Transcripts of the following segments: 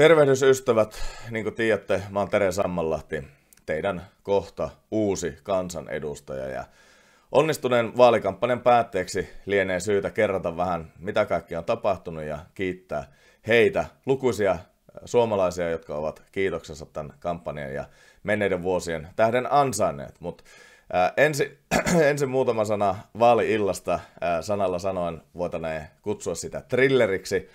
Tervehdysystävät, niin kuin tiedätte, mä oon Tere Sammanlahti, teidän kohta uusi kansanedustaja ja onnistuneen vaalikampanjan päätteeksi lienee syytä kerrata vähän, mitä kaikki on tapahtunut ja kiittää heitä, lukuisia äh, suomalaisia, jotka ovat kiitoksensa tämän kampanjan ja menneiden vuosien tähden ansainneet. Mutta äh, ensin ensi muutama sana vaaliillasta äh, sanalla sanoen voitaneen kutsua sitä trilleriksi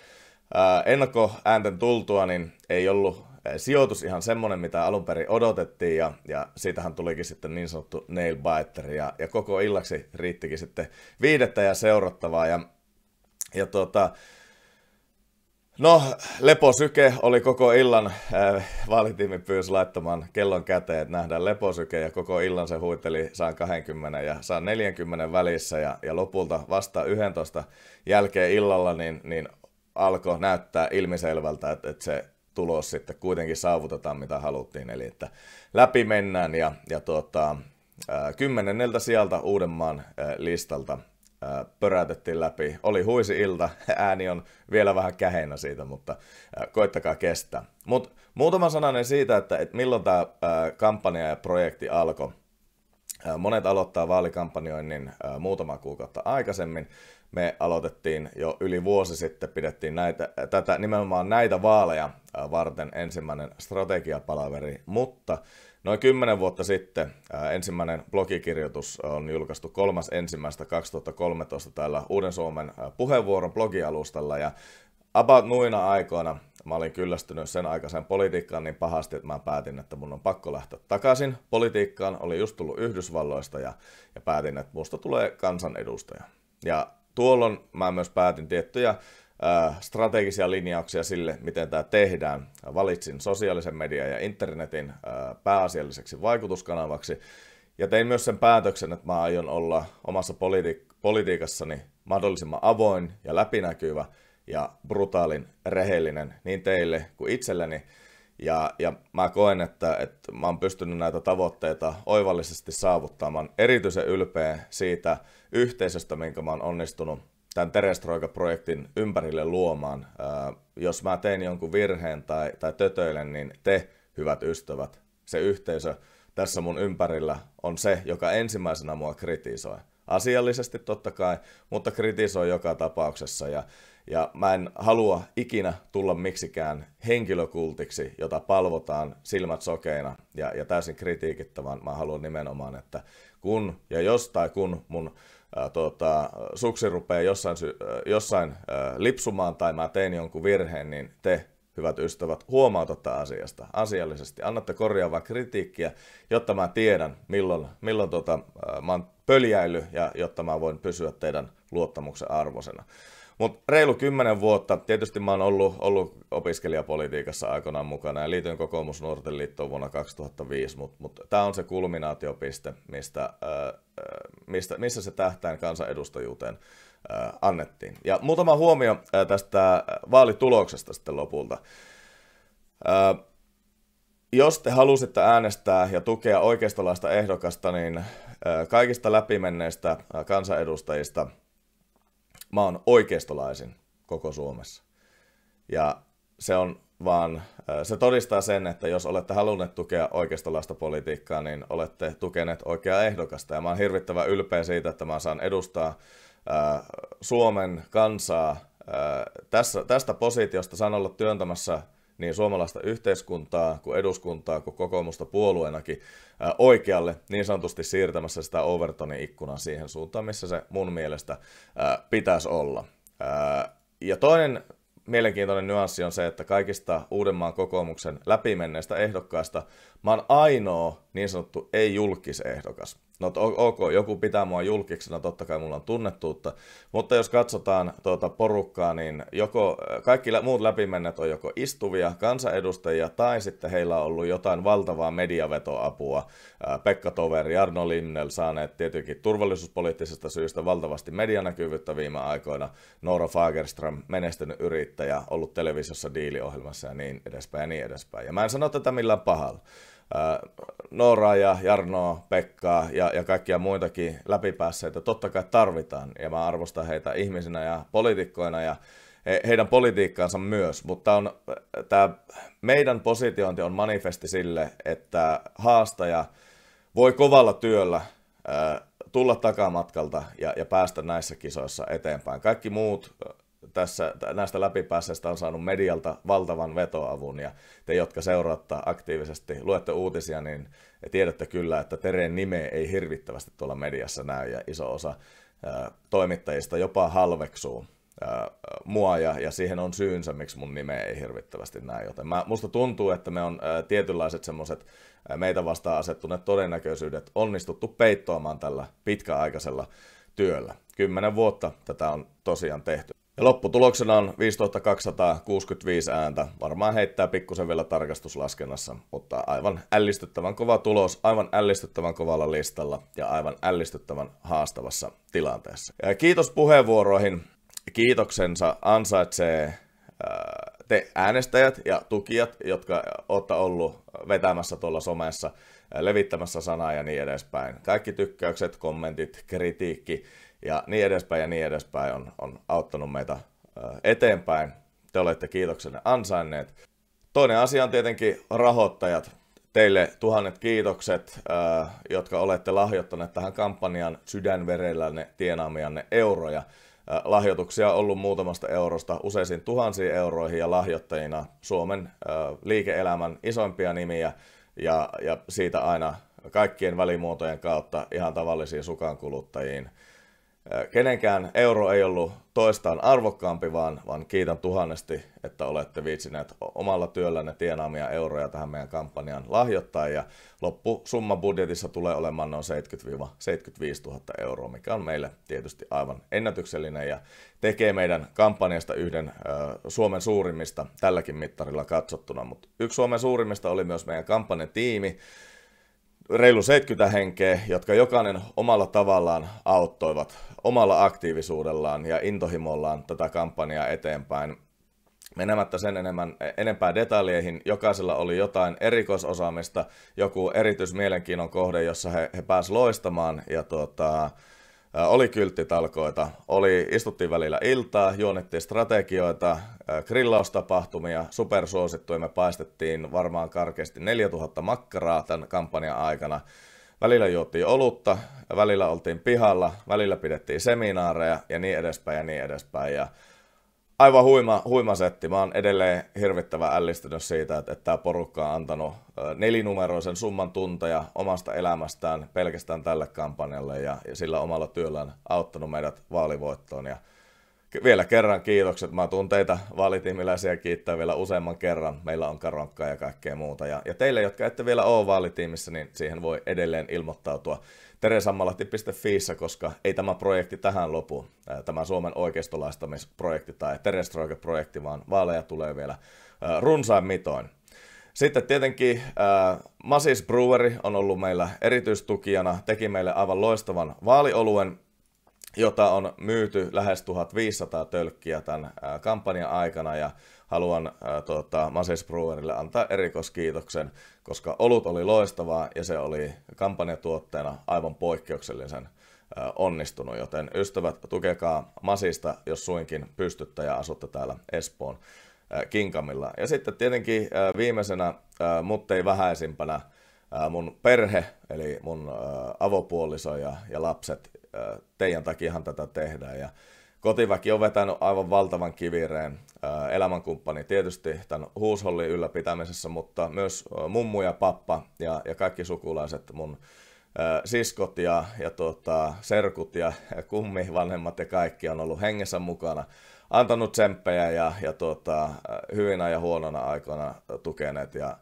ennakkoäänten tultua niin ei ollut sijoitus ihan semmoinen, mitä alun perin odotettiin, ja, ja siitähän tulikin sitten niin sanottu nail biter, ja, ja koko illaksi riittikin sitten viidettä ja seurattavaa, ja, ja tuota, No, leposyke oli koko illan, äh, vaalitiimi pyysi laittamaan kellon käteen, että nähdään leposyke, ja koko illan se huiteli saan 20 ja saan 40 välissä, ja, ja lopulta vasta 11 jälkeen illalla, niin, niin alkoi näyttää ilmiselvältä, että, että se tulos sitten kuitenkin saavutetaan, mitä haluttiin. Eli että läpi mennään ja, ja tuota, kymmenenneltä sieltä Uudenmaan listalta pörätettiin läpi. Oli huisi ilta, ääni on vielä vähän käheinä siitä, mutta koittakaa kestää. Mut muutama sananen siitä, että, että milloin tämä kampanja ja projekti alkoi. Monet aloittaa vaalikampanjoinnin muutama kuukautta aikaisemmin. Me aloitettiin jo yli vuosi sitten, pidettiin näitä, tätä, nimenomaan näitä vaaleja varten ensimmäinen strategiapalaveri, mutta noin kymmenen vuotta sitten ensimmäinen blogikirjoitus on julkaistu 3.1.2013 täällä Uuden Suomen puheenvuoron blogialustalla ja about nuina aikoina Mä olin kyllästynyt sen aikaisen politiikkaan niin pahasti, että mä päätin, että mun on pakko lähteä takaisin. Politiikkaan oli just tullut Yhdysvalloista ja, ja päätin, että musta tulee kansanedustaja. Ja tuolloin mä myös päätin tiettyjä strategisia linjauksia sille, miten tämä tehdään. Valitsin sosiaalisen median ja internetin pääasialliseksi vaikutuskanavaksi ja tein myös sen päätöksen, että mä aion olla omassa politi- politiikassani mahdollisimman avoin ja läpinäkyvä – ja brutaalin rehellinen niin teille kuin itselleni. Ja, ja mä koen, että, että mä oon pystynyt näitä tavoitteita oivallisesti saavuttamaan. Erityisen ylpeä siitä yhteisöstä, minkä mä oon onnistunut tämän Terestroika-projektin ympärille luomaan. Ää, jos mä tein jonkun virheen tai, tai tötöilen, niin te, hyvät ystävät, se yhteisö tässä mun ympärillä on se, joka ensimmäisenä mua kritisoi. Asiallisesti totta kai, mutta kritisoi joka tapauksessa. Ja ja mä en halua ikinä tulla miksikään henkilökultiksi, jota palvotaan silmät sokeina ja, ja täysin kritiikittä, vaan mä haluan nimenomaan, että kun ja jos tai kun mun ää, tota, suksi rupeaa jossain, ää, jossain ää, lipsumaan tai mä teen jonkun virheen, niin te hyvät ystävät, huomautatte asiasta asiallisesti. Annatte korjaavaa kritiikkiä, jotta mä tiedän, milloin, milloin tota, mä oon pöljäily ja jotta mä voin pysyä teidän luottamuksen arvosena. Mutta reilu kymmenen vuotta, tietysti mä oon ollut, ollut opiskelijapolitiikassa aikoinaan mukana ja liityin nuorten liittoon vuonna 2005, mutta mut, tämä on se kulminaatiopiste, mistä, äh, mistä, missä se tähtäin kansanedustajuuteen äh, annettiin. Ja muutama huomio äh, tästä vaalituloksesta sitten lopulta. Äh, jos te halusitte äänestää ja tukea oikeistolaista ehdokasta, niin kaikista läpimenneistä kansanedustajista – mä oon oikeistolaisin koko Suomessa. Ja se on vaan se todistaa sen, että jos olette halunneet tukea oikeistolaista politiikkaa, niin olette tukeneet oikeaa ehdokasta. Ja mä oon hirvittävän ylpeä siitä, että mä saan edustaa Suomen kansaa tästä positiosta. Saan olla työntämässä niin suomalaista yhteiskuntaa, kuin eduskuntaa, kuin kokoomusta puolueenakin ää, oikealle niin sanotusti siirtämässä sitä Overtonin ikkunaa siihen suuntaan, missä se mun mielestä ää, pitäisi olla. Ää, ja toinen mielenkiintoinen nyanssi on se, että kaikista Uudenmaan kokoomuksen läpimenneistä ehdokkaista mä oon ainoa niin sanottu ei-julkisehdokas. No ok, joku pitää mua julkiksena, totta kai mulla on tunnettuutta, mutta jos katsotaan tuota porukkaa, niin joko äh, kaikki muut läpimennet on joko istuvia kansanedustajia tai sitten heillä on ollut jotain valtavaa mediavetoapua. Äh, Pekka Toveri, Jarno Linnel saaneet tietenkin turvallisuuspoliittisesta syystä valtavasti medianäkyvyyttä viime aikoina. Noora Fagerström, menestynyt yrittäjä, ollut televisiossa diiliohjelmassa ja niin edespäin ja niin edespäin. Ja mä en sano tätä millään pahalla. Nooraa ja Jarnoa, Pekkaa ja, ja kaikkia muitakin läpipäässeitä totta kai tarvitaan. Ja mä arvostan heitä ihmisinä ja poliitikkoina ja he, heidän politiikkaansa myös. Mutta on, tämä meidän positiointi on manifesti sille, että haastaja voi kovalla työllä äh, tulla takamatkalta ja, ja päästä näissä kisoissa eteenpäin. Kaikki muut tässä, näistä läpipäässeistä on saanut medialta valtavan vetoavun ja te, jotka seuraatte aktiivisesti, luette uutisia, niin tiedätte kyllä, että Tereen nime ei hirvittävästi tuolla mediassa näy ja iso osa toimittajista jopa halveksuu mua ja, ja siihen on syynsä, miksi mun nime ei hirvittävästi näy. Joten mä, musta tuntuu, että me on tietynlaiset semmoiset meitä vastaan asettuneet todennäköisyydet onnistuttu peittoamaan tällä pitkäaikaisella työllä. Kymmenen vuotta tätä on tosiaan tehty. Ja lopputuloksena on 5265 ääntä. Varmaan heittää pikkusen vielä tarkastuslaskennassa, mutta aivan ällistyttävän kova tulos, aivan ällistyttävän kovalla listalla ja aivan ällistyttävän haastavassa tilanteessa. Ja kiitos puheenvuoroihin. Kiitoksensa ansaitsee äh, te äänestäjät ja tukijat, jotka olette ollut vetämässä tuolla somessa, äh, levittämässä sanaa ja niin edespäin. Kaikki tykkäykset, kommentit, kritiikki, ja niin edespäin ja niin edespäin on, on auttanut meitä eteenpäin. Te olette kiitoksenne ansainneet. Toinen asia on tietenkin rahoittajat. Teille tuhannet kiitokset, jotka olette lahjoittaneet tähän kampanjaan sydänverellänne tienaamianne euroja. Lahjoituksia on ollut muutamasta eurosta useisiin tuhansiin euroihin ja lahjoittajina Suomen liike-elämän isoimpia nimiä ja, ja siitä aina kaikkien välimuotojen kautta ihan tavallisiin sukankuluttajiin. kuluttajiin Kenenkään euro ei ollut toistaan arvokkaampi, vaan, vaan kiitän tuhannesti, että olette viitsineet omalla työllänne tienaamia euroja tähän meidän kampanjaan lahjoittaa. Ja loppusumma budjetissa tulee olemaan noin 70-75 000 euroa, mikä on meille tietysti aivan ennätyksellinen ja tekee meidän kampanjasta yhden Suomen suurimmista tälläkin mittarilla katsottuna. Mutta yksi Suomen suurimmista oli myös meidän kampanjatiimi, reilu 70 henkeä, jotka jokainen omalla tavallaan auttoivat omalla aktiivisuudellaan ja intohimollaan tätä kampanjaa eteenpäin. Menemättä sen enemmän, enempää detaljeihin, jokaisella oli jotain erikoisosaamista, joku erityismielenkiinnon kohde, jossa he, he pääsivät loistamaan ja tuota, oli kylttitalkoita, oli, istuttiin välillä iltaa, juonettiin strategioita, grillaustapahtumia, supersuosittuja. Me paistettiin varmaan karkeasti 4000 makkaraa tämän kampanjan aikana. Välillä juotiin olutta, välillä oltiin pihalla, välillä pidettiin seminaareja ja niin edespäin ja niin edespäin. Ja aivan huima, huima setti. Mä oon edelleen hirvittävän ällistynyt siitä, että, että tämä porukka on antanut nelinumeroisen summan tunteja omasta elämästään pelkästään tälle kampanjalle ja, ja sillä omalla työllään auttanut meidät vaalivoittoon. Ja vielä kerran kiitokset. Mä tuun teitä vaalitiimiläisiä kiittää vielä useamman kerran. Meillä on karonkkaa ja kaikkea muuta. Ja, ja teille, jotka ette vielä ole vaalitiimissä, niin siihen voi edelleen ilmoittautua teresammalahti.fiissä, koska ei tämä projekti tähän lopu. Tämä Suomen oikeistolaistamisprojekti tai Terestroike-projekti, vaan vaaleja tulee vielä runsain mitoin. Sitten tietenkin äh, Masis Brewery on ollut meillä erityistukijana, teki meille aivan loistavan vaalioluen, jota on myyty lähes 1500 tölkkiä tämän kampanjan aikana ja haluan tuota, Masis Brewerille antaa erikoiskiitoksen, koska olut oli loistavaa ja se oli kampanjatuotteena aivan poikkeuksellisen onnistunut, joten ystävät, tukekaa Masista, jos suinkin pystyttä ja asutte täällä Espoon Kinkamilla. Ja sitten tietenkin viimeisenä, mutta ei vähäisimpänä, mun perhe, eli mun avopuoliso ja, ja lapset, teidän takiahan tätä tehdään. Ja kotiväki on vetänyt aivan valtavan kivireen elämänkumppani tietysti tämän huushollin ylläpitämisessä, mutta myös mummu ja pappa ja, ja kaikki sukulaiset, mun siskot ja, ja tuota, serkut ja, ja vanhemmat ja kaikki on ollut hengessä mukana, antanut tsemppejä ja, ja tuota, hyvinä ja huonona aikoina tukeneet ja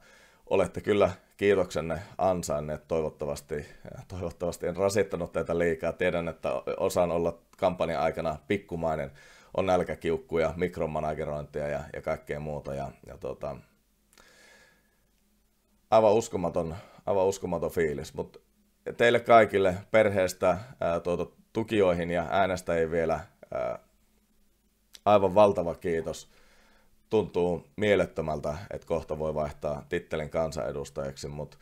olette kyllä kiitoksenne ansainneet. Toivottavasti, toivottavasti en rasittanut teitä liikaa. Tiedän, että osaan olla kampanjan aikana pikkumainen. On nälkäkiukkuja, mikromanagerointia ja, ja kaikkea muuta. Ja, ja tota, aivan, uskomaton, aivan uskomaton fiilis. mut teille kaikille perheestä ää, tuota, tukijoihin ja äänestäjiin vielä ää, aivan valtava kiitos tuntuu mielettömältä, että kohta voi vaihtaa tittelin kansanedustajaksi, mutta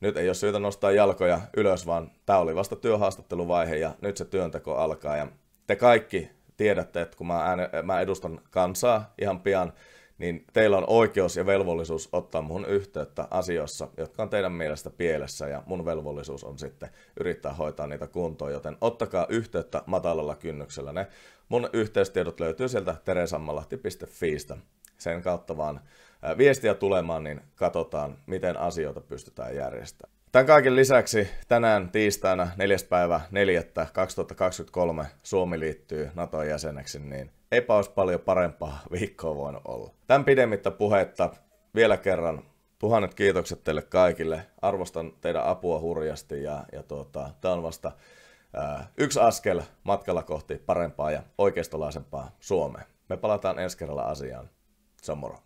nyt ei ole syytä nostaa jalkoja ylös, vaan tämä oli vasta työhaastatteluvaihe ja nyt se työnteko alkaa. Ja te kaikki tiedätte, että kun mä, ääne, mä edustan kansaa ihan pian, niin teillä on oikeus ja velvollisuus ottaa mun yhteyttä asioissa, jotka on teidän mielestä pielessä ja mun velvollisuus on sitten yrittää hoitaa niitä kuntoon, joten ottakaa yhteyttä matalalla kynnyksellä ne. Mun yhteystiedot löytyy sieltä teresammallahti.fiistä sen kautta vaan viestiä tulemaan, niin katsotaan, miten asioita pystytään järjestämään. Tämän kaiken lisäksi tänään tiistaina 4. päivä 4. 2023 Suomi liittyy Naton jäseneksi, niin eipä olisi paljon parempaa viikkoa voinut olla. Tämän pidemmittä puhetta vielä kerran tuhannet kiitokset teille kaikille. Arvostan teidän apua hurjasti ja, ja tuota, tämä on vasta ää, yksi askel matkalla kohti parempaa ja oikeistolaisempaa Suomea. Me palataan ensi kerralla asiaan. سمره